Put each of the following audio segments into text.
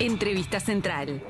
Entrevista Central.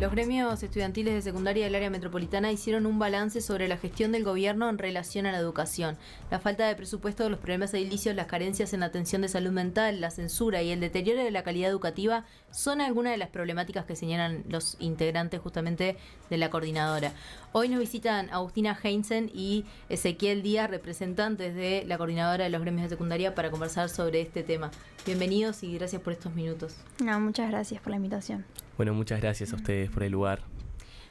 Los gremios estudiantiles de secundaria del área metropolitana hicieron un balance sobre la gestión del gobierno en relación a la educación. La falta de presupuesto, los problemas edilicios, las carencias en atención de salud mental, la censura y el deterioro de la calidad educativa son algunas de las problemáticas que señalan los integrantes justamente de la coordinadora. Hoy nos visitan Agustina Heinzen y Ezequiel Díaz, representantes de la coordinadora de los gremios de secundaria, para conversar sobre este tema. Bienvenidos y gracias por estos minutos. muchas gracias por la invitación. Bueno, muchas gracias a ustedes por el lugar.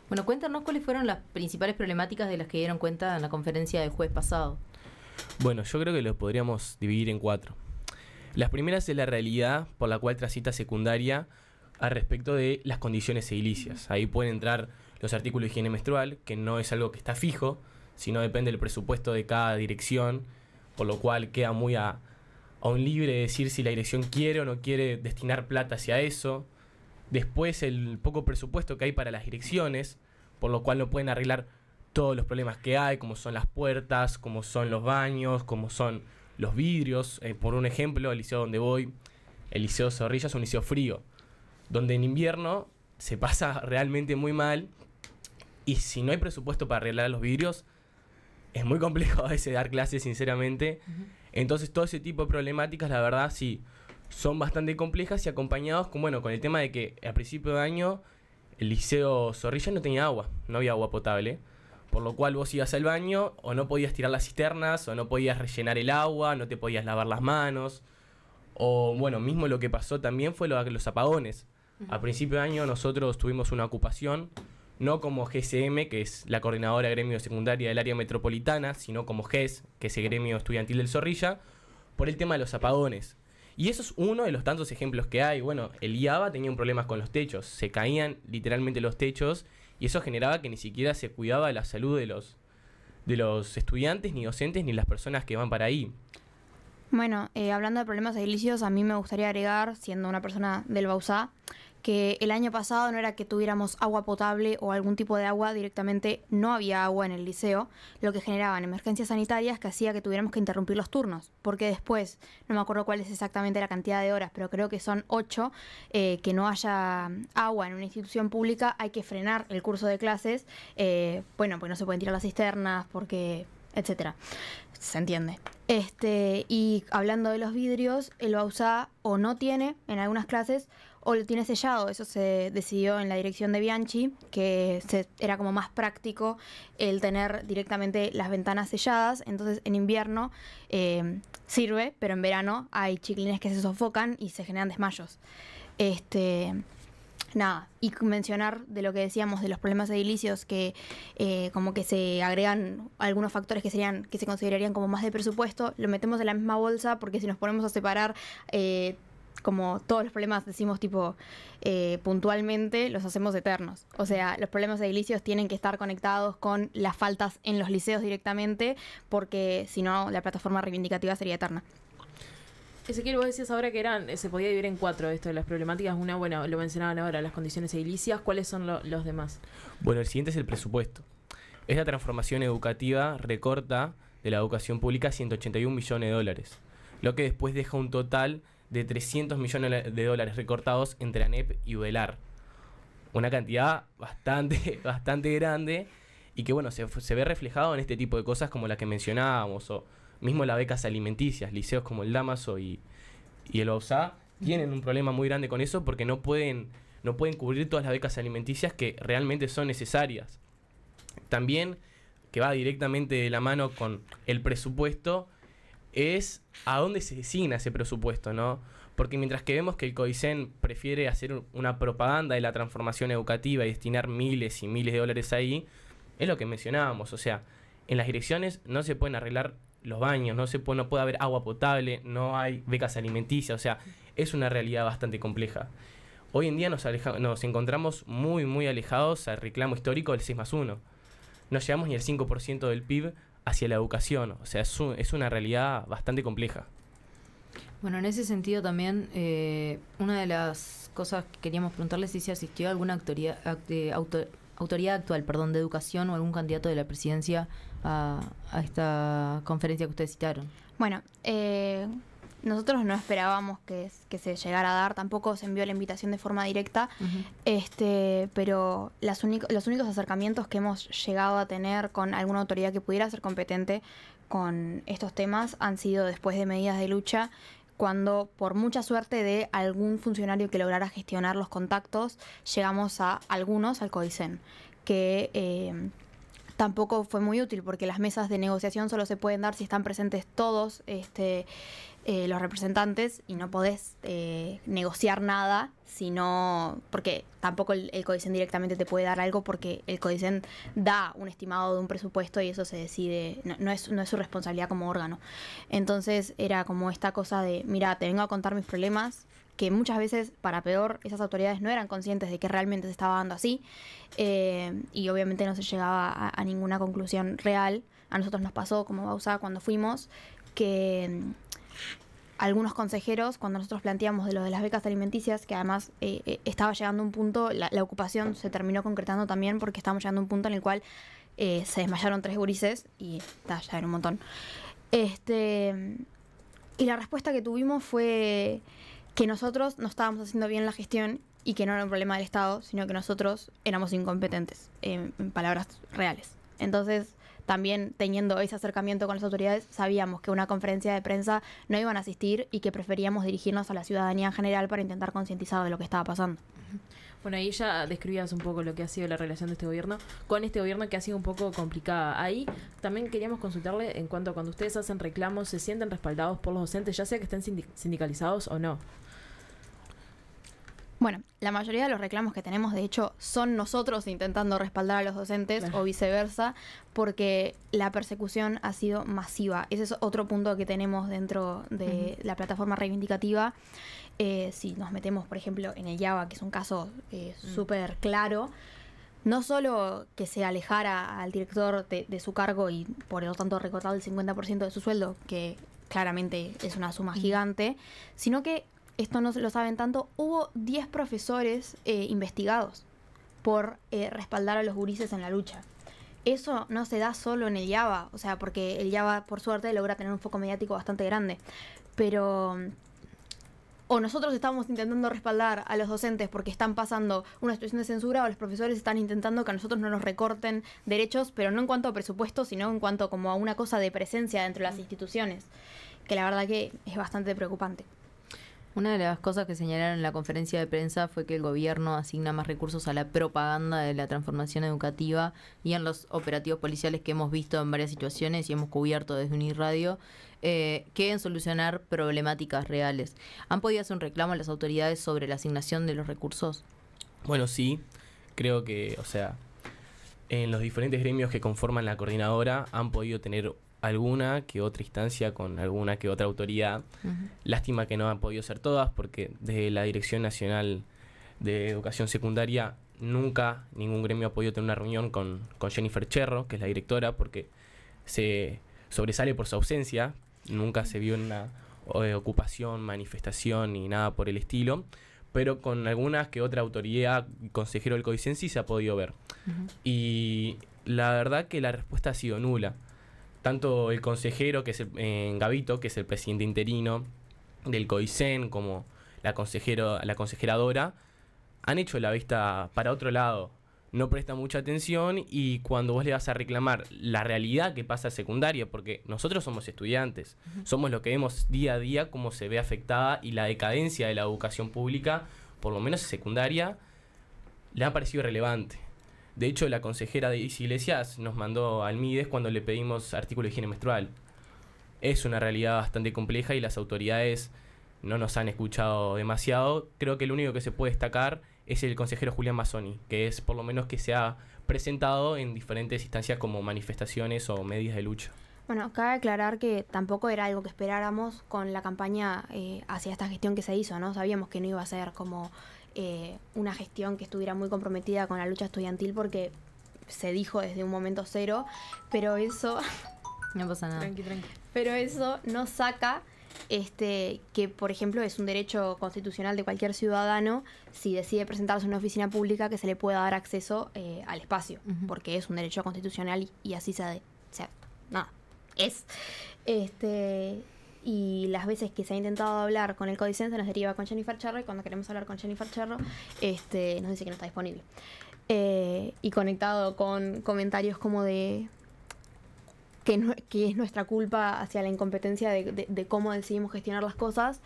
Bueno, cuéntanos cuáles fueron las principales problemáticas de las que dieron cuenta en la conferencia del jueves pasado. Bueno, yo creo que lo podríamos dividir en cuatro. Las primeras es la realidad por la cual transita secundaria al respecto de las condiciones edilicias. Ahí pueden entrar los artículos de higiene menstrual, que no es algo que está fijo, sino depende del presupuesto de cada dirección, por lo cual queda muy a, a un libre decir si la dirección quiere o no quiere destinar plata hacia eso Después el poco presupuesto que hay para las direcciones, por lo cual no pueden arreglar todos los problemas que hay, como son las puertas, como son los baños, como son los vidrios. Eh, por un ejemplo, el liceo donde voy, el liceo Zorrilla es un liceo frío, donde en invierno se pasa realmente muy mal y si no hay presupuesto para arreglar los vidrios, es muy complejo a veces dar clases, sinceramente. Entonces, todo ese tipo de problemáticas, la verdad, sí, son bastante complejas y acompañados con, bueno, con el tema de que a principio de año el liceo Zorrilla no tenía agua, no había agua potable, por lo cual vos ibas al baño o no podías tirar las cisternas o no podías rellenar el agua, no te podías lavar las manos, o bueno, mismo lo que pasó también fue lo, los apagones. A principio de año nosotros tuvimos una ocupación, no como GCM, que es la coordinadora gremio secundaria del área metropolitana, sino como GES, que es el gremio estudiantil del Zorrilla, por el tema de los apagones y eso es uno de los tantos ejemplos que hay. Bueno, el IABA tenía un problema con los techos, se caían literalmente los techos y eso generaba que ni siquiera se cuidaba la salud de los, de los estudiantes, ni docentes, ni las personas que van para ahí. Bueno, eh, hablando de problemas edilicios, a mí me gustaría agregar, siendo una persona del Bausá, que el año pasado no era que tuviéramos agua potable o algún tipo de agua, directamente no había agua en el liceo, lo que generaban emergencias sanitarias que hacía que tuviéramos que interrumpir los turnos, porque después, no me acuerdo cuál es exactamente la cantidad de horas, pero creo que son ocho, eh, que no haya agua en una institución pública, hay que frenar el curso de clases, eh, bueno, pues no se pueden tirar las cisternas, porque etcétera. Se entiende. Este, y hablando de los vidrios, el BAUSA o no tiene en algunas clases o lo tiene sellado. Eso se decidió en la dirección de Bianchi, que era como más práctico el tener directamente las ventanas selladas. Entonces en invierno eh, sirve, pero en verano hay chiquilines que se sofocan y se generan desmayos. Este, nada, y mencionar de lo que decíamos de los problemas edilicios, que eh, como que se agregan algunos factores que serían que se considerarían como más de presupuesto, lo metemos en la misma bolsa porque si nos ponemos a separar... Eh, como todos los problemas decimos tipo eh, puntualmente, los hacemos eternos. O sea, los problemas edilicios tienen que estar conectados con las faltas en los liceos directamente, porque si no, la plataforma reivindicativa sería eterna. Ezequiel, vos decías ahora que eran, se podía dividir en cuatro esto de las problemáticas. Una, bueno, lo mencionaban ahora, las condiciones edilicias. ¿Cuáles son los demás? Bueno, el siguiente es el presupuesto. Es la transformación educativa recorta de la educación pública 181 millones de dólares, lo que después deja un total de 300 millones de dólares recortados entre ANEP y Udelar. Una cantidad bastante, bastante grande y que bueno, se, ve reflejado en este tipo de cosas como la que mencionábamos o mismo las becas alimenticias, liceos como el Damaso y, y el OSA tienen un problema muy grande con eso porque no pueden, no pueden cubrir todas las becas alimenticias que realmente son necesarias. También que va directamente de la mano con el presupuesto, es a dónde se designa ese presupuesto, ¿no? Porque mientras que vemos que el COICEN prefiere hacer una propaganda de la transformación educativa y destinar miles y miles de dólares ahí, es lo que mencionábamos, o sea, en las direcciones no se pueden arreglar los baños, no se puede, no puede haber agua potable, no hay becas alimenticias, o sea, es una realidad bastante compleja. Hoy en día nos, nos encontramos muy, muy alejados al reclamo histórico del 6 más 1. No llegamos ni al 5% del PIB hacia la educación. O sea, es, es una realidad bastante compleja. Bueno, en ese sentido también, eh, una de las cosas que queríamos preguntarles si se asistió a alguna eh, autoridad, actual perdón, de educación o algún candidato de la presidencia a, esta conferencia que ustedes citaron. Bueno, eh, nosotros no esperábamos que, se llegara a dar, tampoco se envió la invitación de forma directa, este, pero los únicos acercamientos que hemos llegado a tener con alguna autoridad que pudiera ser competente con estos temas han sido después de medidas de lucha cuando por mucha suerte de algún funcionario que lograra gestionar los contactos, llegamos a algunos al COICEN, que eh, tampoco fue muy útil porque las mesas de negociación solo se pueden dar si están presentes todos este, eh, los representantes y no podés eh, negociar nada no porque tampoco el, el, codicen directamente te puede dar algo porque el codicen da un estimado de un presupuesto y eso se decide, no, es, no es su responsabilidad como órgano. Entonces era como esta cosa de, mira, te vengo a contar mis problemas, que muchas veces, para peor, esas autoridades no eran conscientes de que realmente se estaba dando así eh, y obviamente no se llegaba a, ninguna conclusión real. A nosotros nos pasó, como Bausa, cuando fuimos, que mm, algunos consejeros, cuando nosotros planteamos de lo de las becas alimenticias, que además eh, eh, estaba llegando a un punto, la, ocupación se terminó concretando también porque estábamos llegando a un punto en el cual se desmayaron tres gurises y ya era un montón. Este, y la respuesta que tuvimos fue que nosotros no estábamos haciendo bien la gestión y que no era un problema del Estado, sino que nosotros éramos incompetentes, en palabras reales. Entonces, también teniendo ese acercamiento con las autoridades, sabíamos que una conferencia de prensa no iban a asistir y que preferíamos dirigirnos a la ciudadanía en general para intentar concientizar de lo que estaba pasando. Bueno, ahí ya describías un poco lo que ha sido la relación de este gobierno con este gobierno que ha sido un poco complicada. Ahí también queríamos consultarle en cuanto a cuando ustedes hacen reclamos, ¿se sienten respaldados por los docentes, ya sea que estén sindicalizados o no? Bueno, la mayoría de los reclamos que tenemos, de hecho, son nosotros intentando respaldar a los docentes o viceversa, porque la persecución ha sido masiva. Ese es otro punto que tenemos dentro de la plataforma reivindicativa. Eh, si nos metemos, por ejemplo, en el Java, que es un caso eh, mm. súper claro, no solo que se alejara al director de, su cargo y por lo tanto recortar el 50% de su sueldo, que claramente es una suma gigante, sino que esto no lo saben tanto, hubo 10 profesores eh, investigados por eh, respaldar a los gurises en la lucha. Eso no se da solo en el Java, o sea, porque el Java, por suerte, logra tener un foco mediático bastante grande. Pero o nosotros estamos intentando respaldar a los docentes porque están pasando una situación de censura o los profesores están intentando que a nosotros no nos recorten derechos, pero no en cuanto a presupuesto, sino en cuanto como a una cosa de presencia dentro de las instituciones, que la verdad que es bastante preocupante. Una de las cosas que señalaron en la conferencia de prensa fue que el gobierno asigna más recursos a la propaganda de la transformación educativa y en los operativos policiales que hemos visto en varias situaciones y hemos cubierto desde Unirradio, eh, que en solucionar problemáticas reales. ¿Han podido hacer un reclamo a las autoridades sobre la asignación de los recursos? Bueno, sí. Creo que, o sea, en los diferentes gremios que conforman la coordinadora han podido tener alguna que otra instancia con alguna que otra autoridad. Lástima que no han podido ser todas porque desde la Dirección Nacional de Educación Secundaria nunca ningún gremio ha podido tener una reunión con, con Jennifer Cherro, que es la directora, porque se sobresale por su ausencia. Nunca se vio una eh, ocupación, manifestación ni nada por el estilo pero con algunas que otra autoridad, consejero del sí se ha podido ver. Y la verdad que la respuesta ha sido nula tanto el consejero, que es el, eh, Gavito, que es el presidente interino del COICEN, como la, consejera la consejeradora, han hecho la vista para otro lado. No presta mucha atención y cuando vos le vas a reclamar la realidad que pasa secundaria, porque nosotros somos estudiantes, somos lo que vemos día a día cómo se ve afectada y la decadencia de la educación pública, por lo menos secundaria, le ha parecido relevante. De hecho, la consejera de Iglesias nos mandó al MIDES cuando le pedimos artículo de higiene menstrual. Es una realidad bastante compleja y las autoridades no nos han escuchado demasiado. Creo que lo único que se puede destacar es el consejero Julián Mazzoni, que es por lo menos que se ha presentado en diferentes instancias como manifestaciones o medidas de lucha. Bueno, cabe aclarar que tampoco era algo que esperáramos con la campaña eh, hacia esta gestión que se hizo, ¿no? Sabíamos que no iba a ser como eh, una gestión que estuviera muy comprometida con la lucha estudiantil porque se dijo desde un momento cero, pero eso... No pasa nada. Pero eso no saca este, que por ejemplo es un derecho constitucional de cualquier ciudadano si decide presentarse en una oficina pública que se le pueda dar acceso eh, al espacio, porque es un derecho constitucional y, así se, de, se nada, es. Este, y las veces que se ha intentado hablar con el se nos deriva con Jennifer Charro y cuando queremos hablar con Jennifer Cherro este, nos dice que no está disponible. Eh, y conectado con comentarios como de que, es nuestra culpa hacia la incompetencia de, cómo decidimos gestionar las cosas,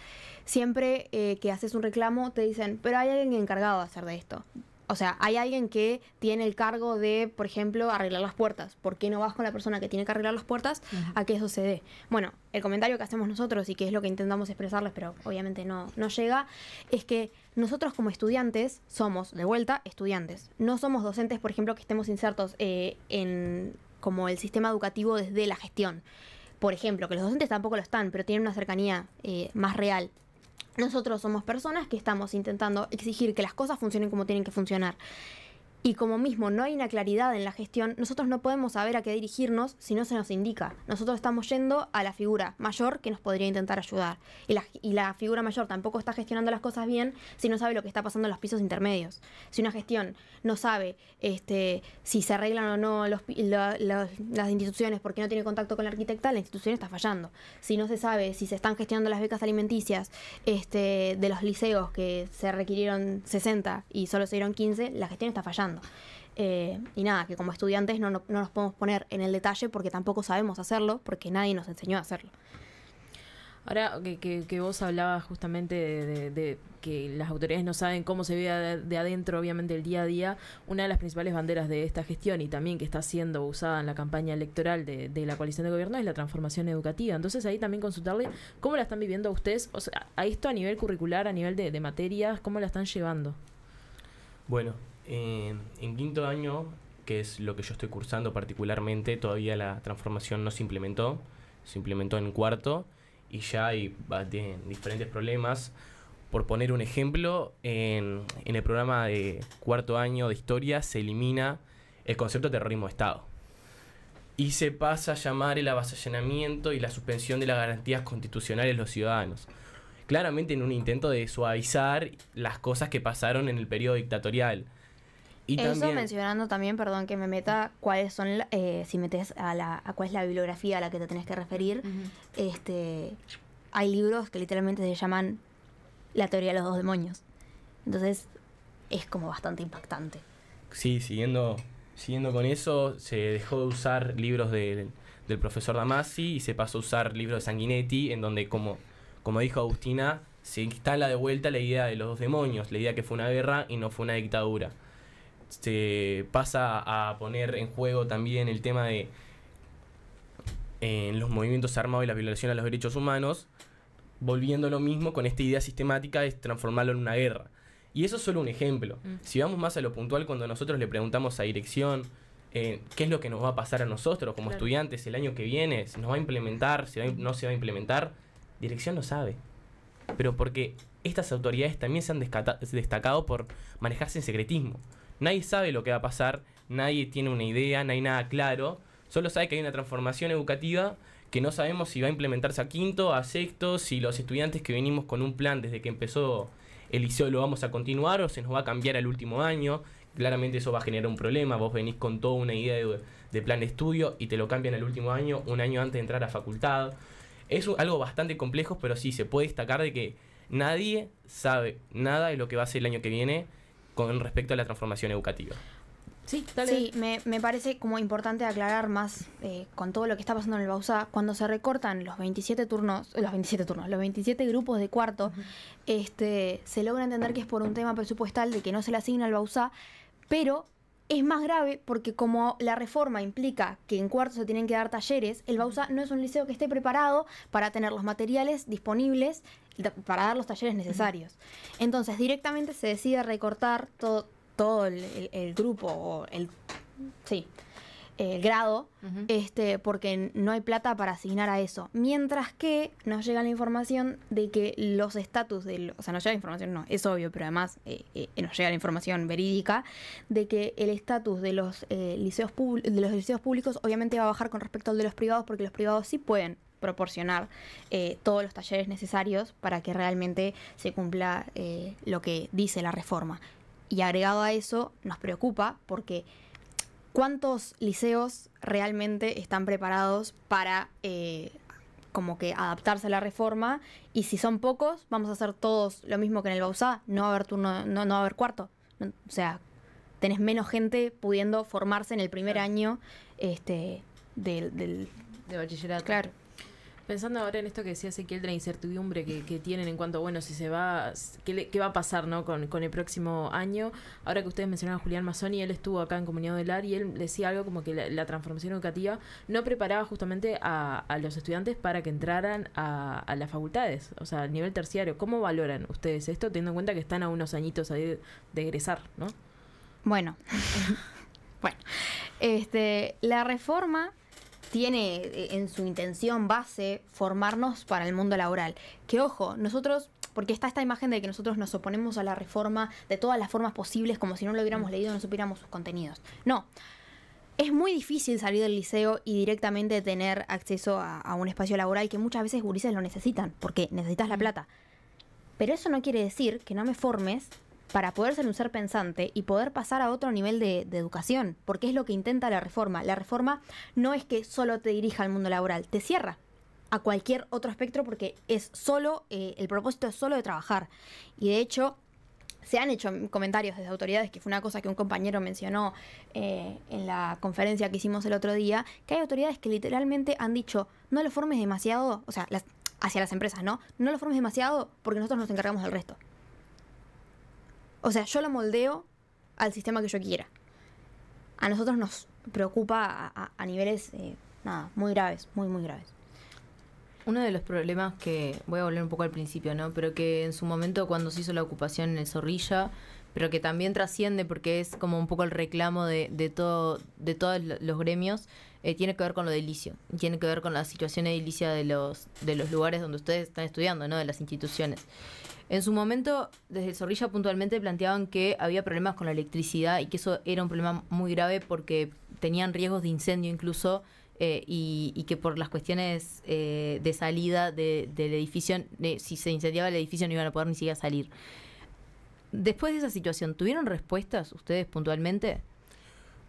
siempre eh, que haces un reclamo te dicen, pero hay alguien encargado de hacer de esto o sea, hay alguien que tiene el cargo de, por ejemplo, arreglar las puertas. ¿Por qué no vas con la persona que tiene que arreglar las puertas a que eso se dé? Bueno, el comentario que hacemos nosotros y que es lo que intentamos expresarles, pero obviamente no, no llega, es que nosotros como estudiantes somos, de vuelta, estudiantes. No somos docentes, por ejemplo, que estemos insertos eh, en como el sistema educativo desde la gestión por ejemplo, que los docentes tampoco lo están, pero tienen una cercanía eh, más real nosotros somos personas que estamos intentando exigir que las cosas funcionen como tienen que funcionar. Y como mismo no hay una claridad en la gestión, nosotros no podemos saber a qué dirigirnos si no se nos indica. Nosotros estamos yendo a la figura mayor que nos podría intentar ayudar. Y la, figura mayor tampoco está gestionando las cosas bien si no sabe lo que está pasando en los pisos intermedios. Si una gestión no sabe este, si se arreglan o no las instituciones porque no tiene contacto con la arquitecta, la institución está fallando. Si no se sabe si se están gestionando las becas alimenticias este, de los liceos que se requirieron 60 y solo se dieron 15, la gestión está fallando. Eh, y nada, que como estudiantes no, no, nos podemos poner en el detalle porque tampoco sabemos hacerlo, porque nadie nos enseñó a hacerlo. Ahora que, vos hablabas justamente de, que las autoridades no saben cómo se ve de, adentro, obviamente, el día a día, una de las principales banderas de esta gestión y también que está siendo usada en la campaña electoral de, la coalición de gobierno es la transformación educativa. Entonces ahí también consultarle cómo la están viviendo ustedes, o a esto a nivel curricular, a nivel de materias, cómo la están llevando. Bueno, en quinto año, que es lo que yo estoy cursando particularmente, todavía la transformación no se implementó, se implementó en cuarto y ya hay diferentes problemas. Por poner un ejemplo, en, el programa de cuarto año de historia se elimina el concepto de terrorismo de Estado y se pasa a llamar el avasallamiento y la suspensión de las garantías constitucionales de los ciudadanos. Claramente en un intento de suavizar las cosas que pasaron en el periodo dictatorial. Eso mencionando también, perdón que me meta, cuáles son, eh, si metes a, cuál es la bibliografía a la que te tenés que referir, este, hay libros que literalmente se llaman La teoría de los dos demonios. Entonces es como bastante impactante. Sí, siguiendo, siguiendo con eso, se dejó de usar libros del profesor Damasi y se pasó a usar libros de Sanguinetti, en donde, como, como dijo Agustina, se instala de vuelta la idea de los dos demonios, la idea que fue una guerra y no fue una dictadura se pasa a poner en juego también el tema de los movimientos armados y la violación a los derechos humanos, volviendo lo mismo con esta idea sistemática de transformarlo en una guerra. Y eso es solo un ejemplo. Mm. Si vamos más a lo puntual, cuando nosotros le preguntamos a dirección eh, qué es lo que nos va a pasar a nosotros como estudiantes el año que viene, si nos va a implementar, si no se va a implementar, dirección no sabe. Pero porque estas autoridades también se han destacado por manejarse en secretismo. Nadie sabe lo que va a pasar, nadie tiene una idea, no hay nada claro. Solo sabe que hay una transformación educativa que no sabemos si va a implementarse a quinto, a sexto, si los estudiantes que venimos con un plan desde que empezó el liceo lo vamos a continuar o se nos va a cambiar al último año. Claramente eso va a generar un problema. Vos venís con toda una idea de, plan de estudio y te lo cambian al último año, un año antes de entrar a facultad. Es algo bastante complejo, pero sí se puede destacar de que nadie sabe nada de lo que va a ser el año que viene con respecto a la transformación educativa. Sí, sí me, me, parece como importante aclarar más eh, con todo lo que está pasando en el BAUSA cuando se recortan los 27 eh, turnos, los 27 turnos, los 27 grupos de cuarto, este, se logra entender que es por un tema presupuestal de que no se le asigna al BAUSA, pero es más grave porque como la reforma implica que en cuarto se tienen que dar talleres, el BAUSA no es un liceo que esté preparado para tener los materiales disponibles para dar los talleres necesarios. Entonces, directamente se decide recortar todo, todo el, grupo o el. Sí el grado, este, porque no hay plata para asignar a eso. Mientras que nos llega la información de que los estatus del. O sea, nos llega la información, no, es obvio, pero además eh, eh, nos llega la información verídica de que el estatus de los eh, liceos de los liceos públicos obviamente va a bajar con respecto al de los privados, porque los privados sí pueden proporcionar eh, todos los talleres necesarios para que realmente se cumpla eh, lo que dice la reforma. Y agregado a eso, nos preocupa porque ¿cuántos liceos realmente están preparados para eh, como que adaptarse a la reforma? Y si son pocos, vamos a hacer todos lo mismo que en el Bausá, no va a haber no, va cuarto. o sea, tenés menos gente pudiendo formarse en el primer año este, del, del de bachillerato. Claro. Pensando ahora en esto que decía Ezequiel de la incertidumbre que, tienen en cuanto, bueno, si se va, qué, va a pasar ¿no? Con, el próximo año. Ahora que ustedes mencionaron a Julián Mazzoni, él estuvo acá en Comunidad del AR y él decía algo como que la, transformación educativa no preparaba justamente a, los estudiantes para que entraran a, las facultades, o sea, al nivel terciario. ¿Cómo valoran ustedes esto teniendo en cuenta que están a unos añitos ahí de, de egresar, ¿no? Bueno, bueno, este, la reforma tiene eh, en su intención base formarnos para el mundo laboral. Que ojo, nosotros porque está esta imagen de que nosotros nos oponemos a la reforma de todas las formas posibles, como si no lo hubiéramos mm. leído, no supiéramos sus contenidos. No. Es muy difícil salir del liceo y directamente tener acceso a, un espacio laboral que muchas veces gurises lo necesitan, porque necesitas la mm. plata. Pero eso no quiere decir que no me formes para poder ser un ser pensante y poder pasar a otro nivel de, educación, porque es lo que intenta la reforma. La reforma no es que solo te dirija al mundo laboral, te cierra a cualquier otro espectro porque es solo, eh, el propósito es solo de trabajar. Y de hecho, se han hecho comentarios desde autoridades, que fue una cosa que un compañero mencionó eh, en la conferencia que hicimos el otro día, que hay autoridades que literalmente han dicho, no lo formes demasiado, o sea, hacia las empresas, ¿no? No lo formes demasiado porque nosotros nos encargamos del resto. O sea, yo lo moldeo al sistema que yo quiera. A nosotros nos preocupa a, niveles, eh, muy graves, muy, muy graves. Uno de los problemas que, voy a volver un poco al principio, ¿no? Pero que en su momento cuando se hizo la ocupación en el Zorrilla, pero que también trasciende porque es como un poco el reclamo de, todo, de todos los gremios, eh, tiene que ver con lo delicio, tiene que ver con la situación edilicia de los, de los lugares donde ustedes están estudiando, ¿no? De las instituciones. En su momento, desde el Zorrilla puntualmente planteaban que había problemas con la electricidad y que eso era un problema muy grave porque tenían riesgos de incendio incluso eh, y, que por las cuestiones eh, de salida del edificio, si se incendiaba el edificio no iban a poder ni siquiera salir. Después de esa situación, ¿tuvieron respuestas ustedes puntualmente?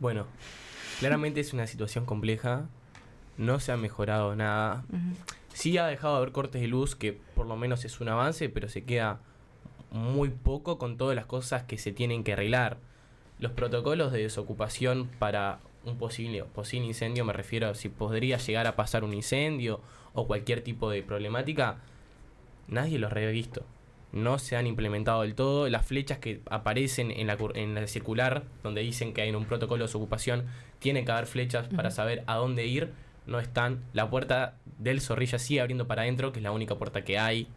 Bueno, claramente es una situación compleja, no se ha mejorado nada. Sí ha dejado de haber cortes de luz, que por lo menos es un avance, pero se queda muy poco con todas las cosas que se tienen que arreglar. Los protocolos de desocupación para un posible, posible incendio, me refiero a si podría llegar a pasar un incendio o cualquier tipo de problemática, nadie los visto No se han implementado del todo. Las flechas que aparecen en la, en circular, donde dicen que hay un protocolo de desocupación, tienen que haber flechas para saber a dónde ir no están. La puerta del zorrilla sigue abriendo para adentro, que es la única puerta que hay.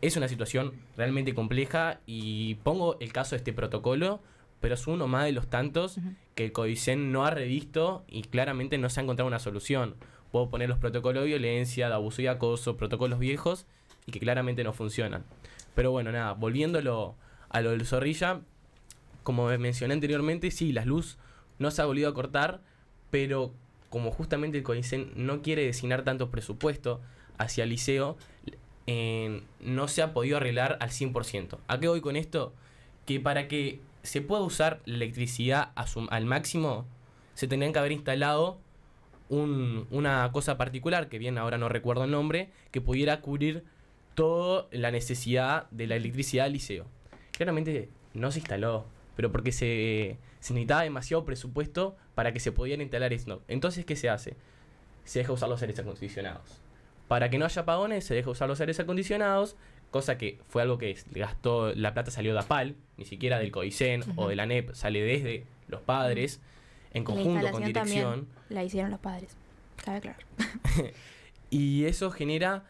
Es una situación realmente compleja y pongo el caso de este protocolo, pero es uno más de los tantos que el CODICEN no ha revisto y claramente no se ha encontrado una solución. Puedo poner los protocolos de violencia, de abuso y acoso, protocolos viejos y que claramente no funcionan. Pero bueno, nada, volviéndolo a lo del zorrilla, como mencioné anteriormente, sí, las luz no se ha volvido a cortar, pero como justamente el Coincén no quiere designar tanto presupuesto hacia el liceo, no se ha podido arreglar al 100%. ¿A qué voy con esto? Que para que se pueda usar la electricidad al máximo, se tendrían que haber instalado una cosa particular, que bien ahora no recuerdo el nombre, que pudiera cubrir toda la necesidad de la electricidad del liceo. Claramente no se instaló pero porque se, necesitaba demasiado presupuesto para que se pudieran instalar esto. Entonces, ¿qué se hace? Se deja usar los aires acondicionados. Para que no haya apagones, se deja usar los aires acondicionados, cosa que fue algo que la plata salió de APAL, ni siquiera del COISEN o de la NEP, sale desde los padres, en conjunto con dirección. La hicieron los padres, cabe claro y eso genera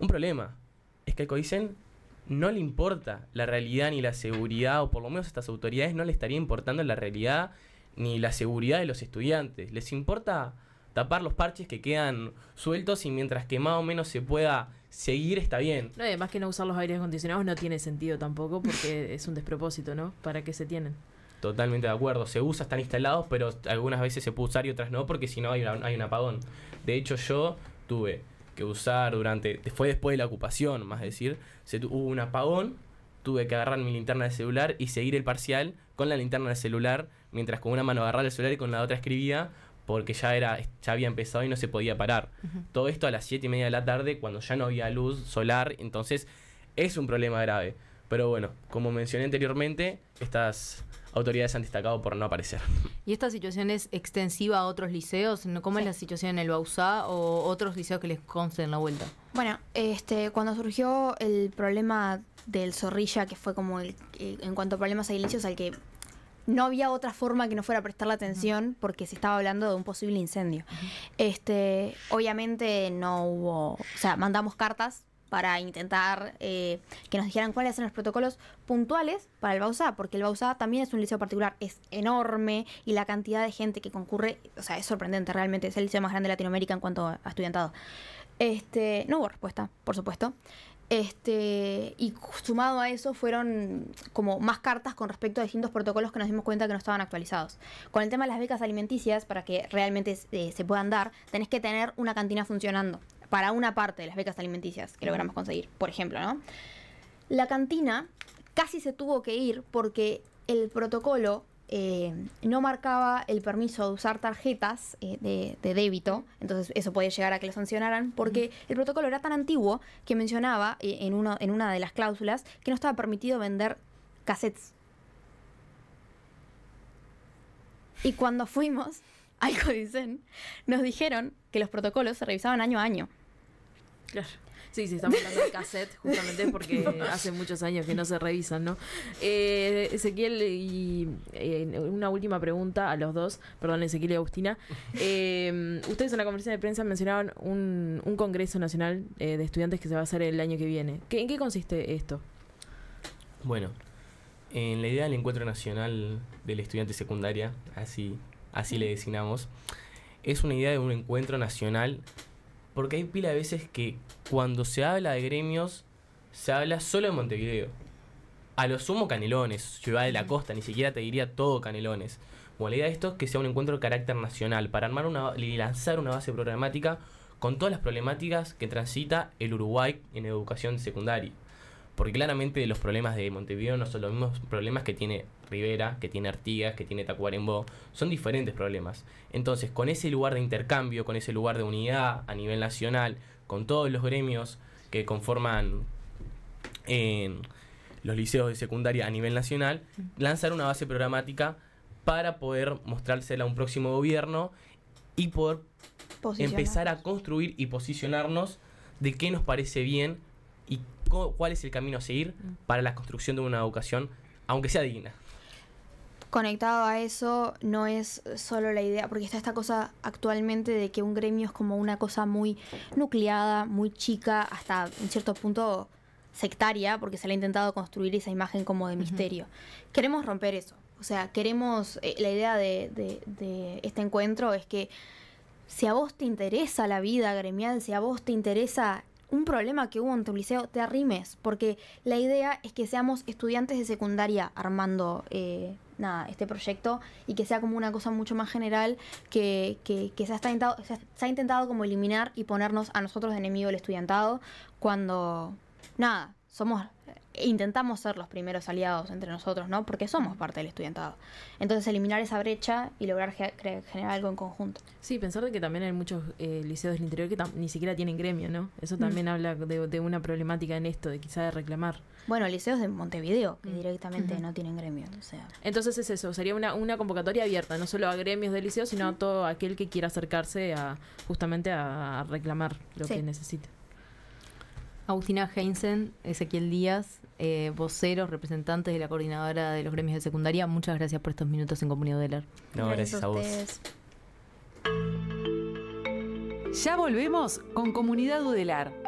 un problema, es que el COISEN no le importa la realidad ni la seguridad, o por lo menos a estas autoridades no le estaría importando la realidad ni la seguridad de los estudiantes. Les importa tapar los parches que quedan sueltos y mientras que más o menos se pueda seguir está bien. No, además que no usar los aires acondicionados no tiene sentido tampoco porque es un despropósito, ¿no? ¿Para qué se tienen? Totalmente de acuerdo, se usa, están instalados, pero algunas veces se puede usar y otras no porque si no hay, hay un apagón. De hecho yo tuve que usar durante. Fue después de la ocupación, más decir. Se, hubo un apagón, tuve que agarrar mi linterna de celular y seguir el parcial con la linterna de celular, mientras con una mano agarraba el celular y con la otra escribía, porque ya, era, ya había empezado y no se podía parar. Todo esto a las 7 y media de la tarde, cuando ya no había luz solar, entonces es un problema grave. Pero bueno, como mencioné anteriormente, estas autoridades han destacado por no aparecer. ¿Y esta situación es extensiva a otros liceos? ¿Cómo es la situación en el BAUSA o otros liceos que les conceden la vuelta? Bueno, este, cuando surgió el problema del Zorrilla, que fue como el, en cuanto a problemas edilicios al que no había otra forma que no fuera prestar la atención porque se estaba hablando de un posible incendio. Este, obviamente no hubo, o sea, mandamos cartas para intentar eh, que nos dijeran cuáles eran los protocolos puntuales para el BAUSA, porque el BAUSA también es un liceo particular, es enorme y la cantidad de gente que concurre, o sea, es sorprendente realmente, es el liceo más grande de Latinoamérica en cuanto a estudiantado. Este, no hubo respuesta, por supuesto. Este, y sumado a eso fueron como más cartas con respecto a distintos protocolos que nos dimos cuenta que no estaban actualizados. Con el tema de las becas alimenticias, para que realmente eh, se puedan dar, tenés que tener una cantina funcionando para una parte de las becas alimenticias que logramos conseguir, por ejemplo, ¿no? La cantina casi se tuvo que ir porque el protocolo eh, no marcaba el permiso de usar tarjetas eh, de, débito, entonces eso puede llegar a que lo sancionaran, porque el protocolo era tan antiguo que mencionaba eh, en, en una de las cláusulas que no estaba permitido vender cassettes. Y cuando fuimos al Codicen, nos dijeron que los protocolos se revisaban año a año. Claro. Sí, sí, estamos hablando de cassette, justamente porque hace muchos años que no se revisan, ¿no? Eh, Ezequiel, y eh, una última pregunta a los dos, perdón, Ezequiel y Agustina. Eh, ustedes en la conferencia de prensa mencionaban un, Congreso Nacional de Estudiantes que se va a hacer el año que viene. ¿Qué, ¿En qué consiste esto? Bueno, en la idea del Encuentro Nacional del Estudiante Secundaria, así, así le designamos, es una idea de un encuentro nacional porque hay pila de veces que cuando se habla de gremios, se habla solo de Montevideo. A lo sumo Canelones, ciudad de la costa, ni siquiera te diría todo Canelones. Bueno, la idea de esto es que sea un encuentro de carácter nacional, para armar una, y lanzar una base programática con todas las problemáticas que transita el Uruguay en educación secundaria. Porque claramente los problemas de Montevideo no son los mismos problemas que tiene Rivera, que tiene Artigas, que tiene Tacuarembó. Son diferentes problemas. Entonces, con ese lugar de intercambio, con ese lugar de unidad a nivel nacional, con todos los gremios que conforman en eh, los liceos de secundaria a nivel nacional, lanzar una base programática para poder mostrársela a un próximo gobierno y poder empezar a construir y posicionarnos de qué nos parece bien cuál es el camino a seguir mm. para la construcción de una educación, aunque sea digna. Conectado a eso, no es solo la idea, porque está esta cosa actualmente de que un gremio es como una cosa muy nucleada, muy chica, hasta en cierto punto sectaria, porque se le ha intentado construir esa imagen como de misterio. Queremos romper eso. O sea, queremos, eh, la idea de este encuentro es que si a vos te interesa la vida gremial, si a vos te interesa un problema que hubo en tu liceo, te arrimes, porque la idea es que seamos estudiantes de secundaria armando eh, nada, este proyecto y que sea como una cosa mucho más general que, que, que se, ha intentado, se, ha, intentado como eliminar y ponernos a nosotros de enemigo el estudiantado cuando, nada, somos eh, intentamos ser los primeros aliados entre nosotros, ¿no? Porque somos parte del estudiantado. Entonces eliminar esa brecha y lograr generar algo en conjunto. Sí, pensar que también hay muchos eh, liceos del interior que ni siquiera tienen gremio, ¿no? Eso mm. también habla de, una problemática en esto, de quizá de reclamar. Bueno, liceos de Montevideo, que mm. directamente no tienen gremio. Entonces es eso, sería una, convocatoria abierta, no solo a gremios de liceos, sino a todo aquel que quiera acercarse a justamente a, reclamar lo que necesita. Agustina Heinzen, Ezequiel Díaz, eh, voceros, representantes de la coordinadora de los gremios de secundaria, muchas gracias por estos minutos en Comunidad UDELAR gracias, a, a vos. Ya volvemos con Comunidad Udelar.